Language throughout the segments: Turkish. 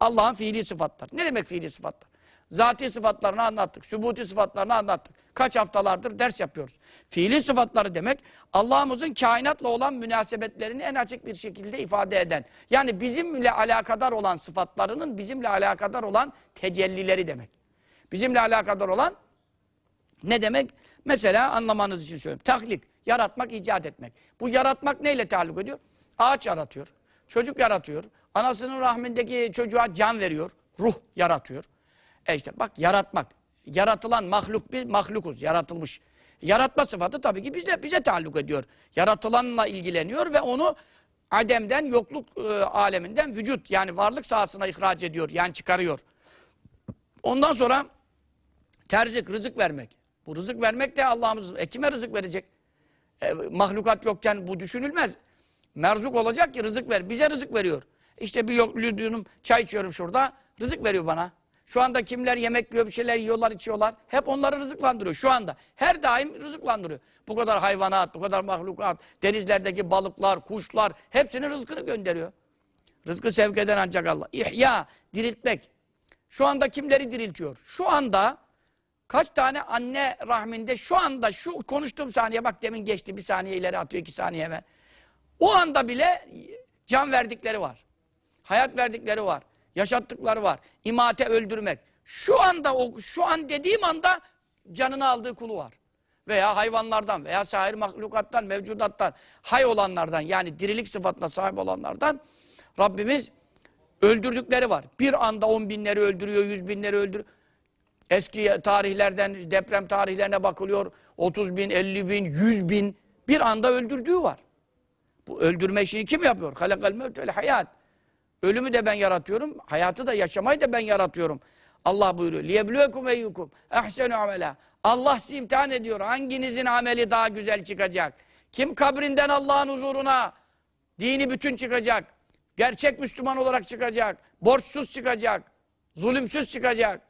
Allah'ın fiili sıfatlar. Ne demek fiili sıfatlar? Zati sıfatlarını anlattık. Sübuti sıfatlarını anlattık. Kaç haftalardır ders yapıyoruz. Fiili sıfatları demek Allah'ımızın kainatla olan münasebetlerini en açık bir şekilde ifade eden. Yani bizimle alakadar olan sıfatlarının bizimle alakadar olan tecellileri demek. Bizimle alakadar olan ne demek? Mesela anlamanız için söylüyorum. Tahlik, yaratmak, icat etmek. Bu yaratmak neyle taalluk ediyor? Ağaç yaratıyor, çocuk yaratıyor, Anasının rahmindeki çocuğa can veriyor. Ruh yaratıyor. E işte bak yaratmak. Yaratılan mahluk bir mahlukuz. Yaratılmış. Yaratma sıfatı tabii ki bize, bize taalluk ediyor. Yaratılanla ilgileniyor ve onu ademden, yokluk e, aleminden vücut yani varlık sahasına ihraç ediyor. Yani çıkarıyor. Ondan sonra terzik, rızık vermek. Bu rızık vermek de Allah'ımız e kime rızık verecek? E, mahlukat yokken bu düşünülmez. Merzuk olacak ki rızık ver. Bize rızık veriyor. İşte bir yok çay içiyorum şurada. Rızık veriyor bana. Şu anda kimler yemek yiyor, bir şeyler yiyorlar, içiyorlar. Hep onları rızıklandırıyor şu anda. Her daim rızıklandırıyor. Bu kadar hayvanat, bu kadar mahlukat, denizlerdeki balıklar, kuşlar hepsinin rızkını gönderiyor. Rızkı sevk eden ancak Allah. İhya, diriltmek. Şu anda kimleri diriltiyor? Şu anda kaç tane anne rahminde şu anda şu konuştuğum saniye bak demin geçti bir saniye ileri atıyor iki saniye hemen. O anda bile can verdikleri var. Hayat verdikleri var. Yaşattıkları var. İmate öldürmek. Şu anda o şu an dediğim anda canını aldığı kulu var. Veya hayvanlardan veya sair mahlukattan, mevcudattan, hay olanlardan yani dirilik sıfatına sahip olanlardan Rabbimiz öldürdükleri var. Bir anda on binleri öldürüyor, yüz binleri öldürüyor. Eski tarihlerden deprem tarihlerine bakılıyor. 30 bin, 50 bin, 100 bin bir anda öldürdüğü var. Bu öldürme işini kim yapıyor? Halakal mevtel hayat. Ölümü de ben yaratıyorum. Hayatı da yaşamayı da ben yaratıyorum. Allah buyuruyor. لِيَبْلُوَكُمْ اَيُّكُمْ اَحْسَنُ عَمَلًا Allah sizi imtihan ediyor. Hanginizin ameli daha güzel çıkacak? Kim kabrinden Allah'ın huzuruna dini bütün çıkacak? Gerçek Müslüman olarak çıkacak. Borçsuz çıkacak. Zulümsüz çıkacak.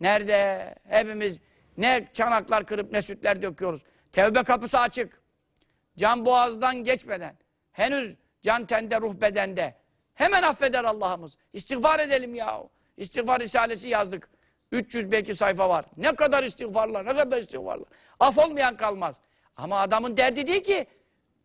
Nerede? Hepimiz ne çanaklar kırıp ne sütler döküyoruz. Tevbe kapısı açık. Can boğazdan geçmeden. Henüz can tende ruh bedende. Hemen affeder Allah'ımız. İstiğfar edelim ya. İstiğfar Risalesi yazdık. 300 belki sayfa var. Ne kadar istiğfarlar, ne kadar istiğfarlar. Af olmayan kalmaz. Ama adamın derdi değil ki.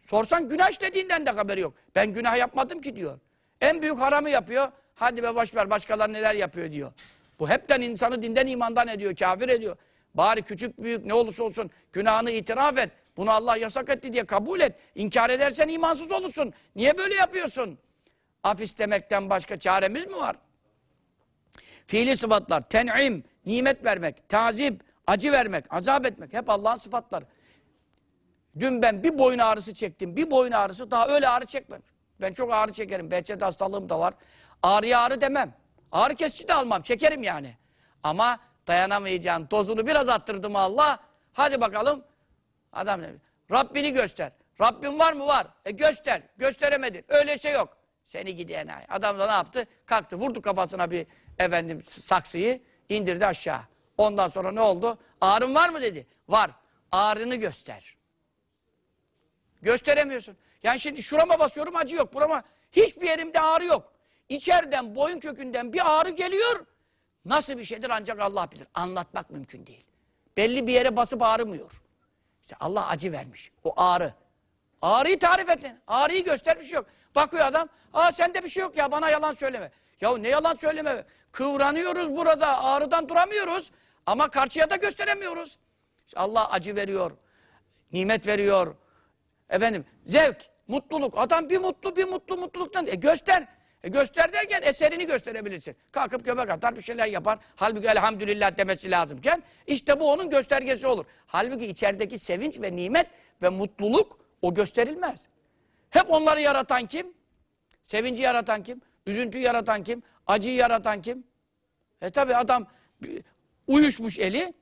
Sorsan günah işlediğinden de haberi yok. Ben günah yapmadım ki diyor. En büyük haramı yapıyor. Hadi be boş ver başkaları neler yapıyor diyor. Bu hepten insanı dinden imandan ediyor, kafir ediyor. Bari küçük büyük ne olursa olsun günahını itiraf et. Bunu Allah yasak etti diye kabul et. İnkar edersen imansız olursun. Niye böyle yapıyorsun? Af istemekten başka çaremiz mi var? Fiili sıfatlar, ten'im, nimet vermek, tazip, acı vermek, azap etmek. Hep Allah'ın sıfatları. Dün ben bir boyun ağrısı çektim. Bir boyun ağrısı daha öyle ağrı çekmem. Ben çok ağrı çekerim. Behçet hastalığım da var. Ağrı ağrı demem. Ağrı kesici de almam. Çekerim yani. Ama dayanamayacağın tozunu biraz attırdım Allah? Hadi bakalım. Adam ne? Rabbini göster. Rabbin var mı? Var. E göster. Gösteremedin. Öyle şey yok. Seni gidi ay. Adam da ne yaptı? Kalktı vurdu kafasına bir efendim saksıyı indirdi aşağı. Ondan sonra ne oldu? Ağrın var mı dedi. Var. Ağrını göster. Gösteremiyorsun. Yani şimdi şurama basıyorum acı yok. Burama hiçbir yerimde ağrı yok. İçeriden boyun kökünden bir ağrı geliyor. Nasıl bir şeydir ancak Allah bilir. Anlatmak mümkün değil. Belli bir yere basıp ağrımıyor. İşte Allah acı vermiş. O ağrı. Ağrıyı tarif ettin. Ağrıyı göstermiş şey yok. Bakıyor adam. Aa sende bir şey yok ya bana yalan söyleme. Ya ne yalan söyleme. Kıvranıyoruz burada. Ağrıdan duramıyoruz. Ama karşıya da gösteremiyoruz. İşte Allah acı veriyor. Nimet veriyor. Efendim zevk, mutluluk. Adam bir mutlu bir mutlu mutluluktan. E göster. E göster derken eserini gösterebilirsin. Kalkıp göbek atar bir şeyler yapar. Halbuki elhamdülillah demesi lazımken işte bu onun göstergesi olur. Halbuki içerideki sevinç ve nimet ve mutluluk o gösterilmez. Hep onları yaratan kim? Sevinci yaratan kim? Üzüntü yaratan kim? Acıyı yaratan kim? E tabi adam uyuşmuş eli.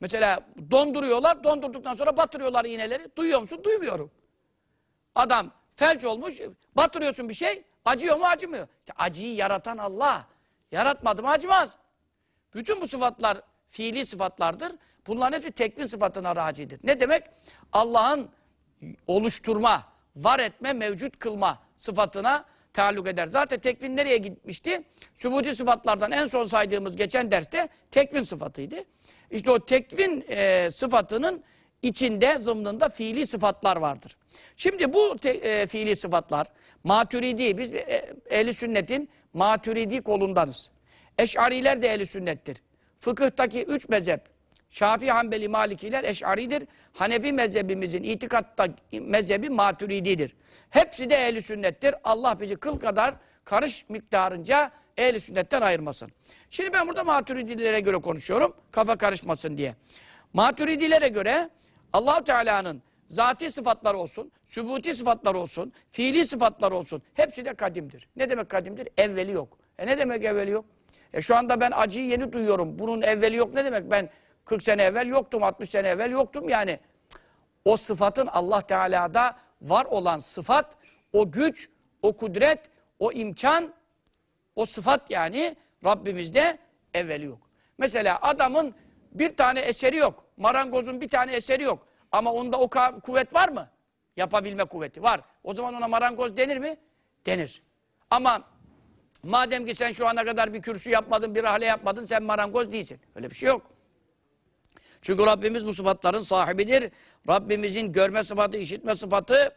Mesela donduruyorlar. Dondurduktan sonra batırıyorlar iğneleri. Duyuyor musun? Duymuyorum. Adam felç olmuş. Batırıyorsun bir şey. Acıyor mu? Acımıyor. İşte acıyı yaratan Allah. Yaratmadı mı? Acımaz. Bütün bu sıfatlar fiili sıfatlardır. Bunların hepsi tekvin sıfatına racidir. Ne demek? Allah'ın oluşturma, var etme, mevcut kılma sıfatına taalluk eder. Zaten tekvin nereye gitmişti? Sübuti sıfatlardan en son saydığımız geçen derste tekvin sıfatıydı. İşte o tekvin e, sıfatının içinde, zımnında fiili sıfatlar vardır. Şimdi bu te, e, fiili sıfatlar, maturidi, biz e, ehli sünnetin maturidi kolundanız. Eş'ariler de ehli sünnettir. Fıkıhtaki üç mezhep, Şafii, Hanbeli, Malikiler Eş'aridir. Hanefi mezhebimizin itikatta mezhebi Maturididir. Hepsi de ehli sünnettir. Allah bizi kıl kadar karış miktarınca ehli sünnetten ayırmasın. Şimdi ben burada Maturidilere göre konuşuyorum. Kafa karışmasın diye. Maturidilere göre Allah Teala'nın zati sıfatlar olsun, sübuti sıfatlar olsun, fiili sıfatlar olsun. Hepsi de kadimdir. Ne demek kadimdir? Evveli yok. E ne demek evveli yok? E şu anda ben acıyı yeni duyuyorum. Bunun evveli yok ne demek? Ben 40 sene evvel yoktum, 60 sene evvel yoktum yani. O sıfatın Allah Teala'da var olan sıfat, o güç, o kudret, o imkan, o sıfat yani Rabbimizde evveli yok. Mesela adamın bir tane eseri yok. Marangozun bir tane eseri yok. Ama onda o kuvvet var mı? Yapabilme kuvveti var. O zaman ona marangoz denir mi? Denir. Ama madem ki sen şu ana kadar bir kürsü yapmadın, bir rahle yapmadın, sen marangoz değilsin. Öyle bir şey yok. Çünkü Rabbimiz bu sıfatların sahibidir. Rabbimizin görme sıfatı, işitme sıfatı,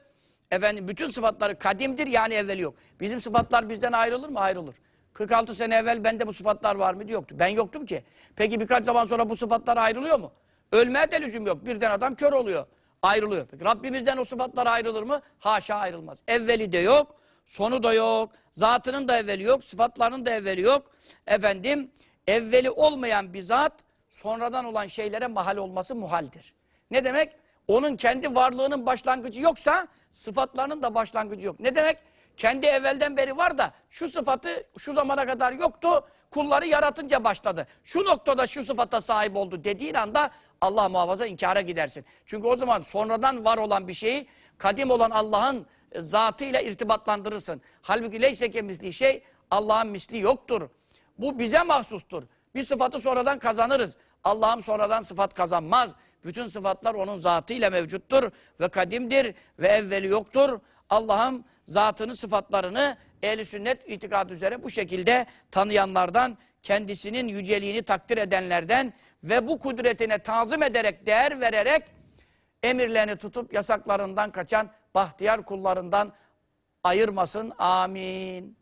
efendim bütün sıfatları kadimdir yani evveli yok. Bizim sıfatlar bizden ayrılır mı? Ayrılır. 46 sene evvel bende bu sıfatlar var mıydı? Yoktu. Ben yoktum ki. Peki birkaç zaman sonra bu sıfatlar ayrılıyor mu? Ölmeye de lüzum yok. Birden adam kör oluyor. Ayrılıyor. Peki Rabbimizden o sıfatlar ayrılır mı? Haşa ayrılmaz. Evveli de yok. Sonu da yok. Zatının da evveli yok. Sıfatlarının da evveli yok. Efendim evveli olmayan bir zat sonradan olan şeylere mahal olması muhaldir. Ne demek? Onun kendi varlığının başlangıcı yoksa sıfatlarının da başlangıcı yok. Ne demek? Kendi evvelden beri var da şu sıfatı şu zamana kadar yoktu. Kulları yaratınca başladı. Şu noktada şu sıfata sahip oldu dediğin anda Allah muhafaza inkara gidersin. Çünkü o zaman sonradan var olan bir şeyi kadim olan Allah'ın e, zatıyla irtibatlandırırsın. Halbuki leyseke misli şey Allah'ın misli yoktur. Bu bize mahsustur. Bir sıfatı sonradan kazanırız. Allah'ım sonradan sıfat kazanmaz. Bütün sıfatlar onun zatıyla mevcuttur ve kadimdir ve evveli yoktur. Allah'ım zatını sıfatlarını ehli sünnet itikadı üzere bu şekilde tanıyanlardan, kendisinin yüceliğini takdir edenlerden ve bu kudretine tazım ederek, değer vererek emirlerini tutup yasaklarından kaçan bahtiyar kullarından ayırmasın. Amin.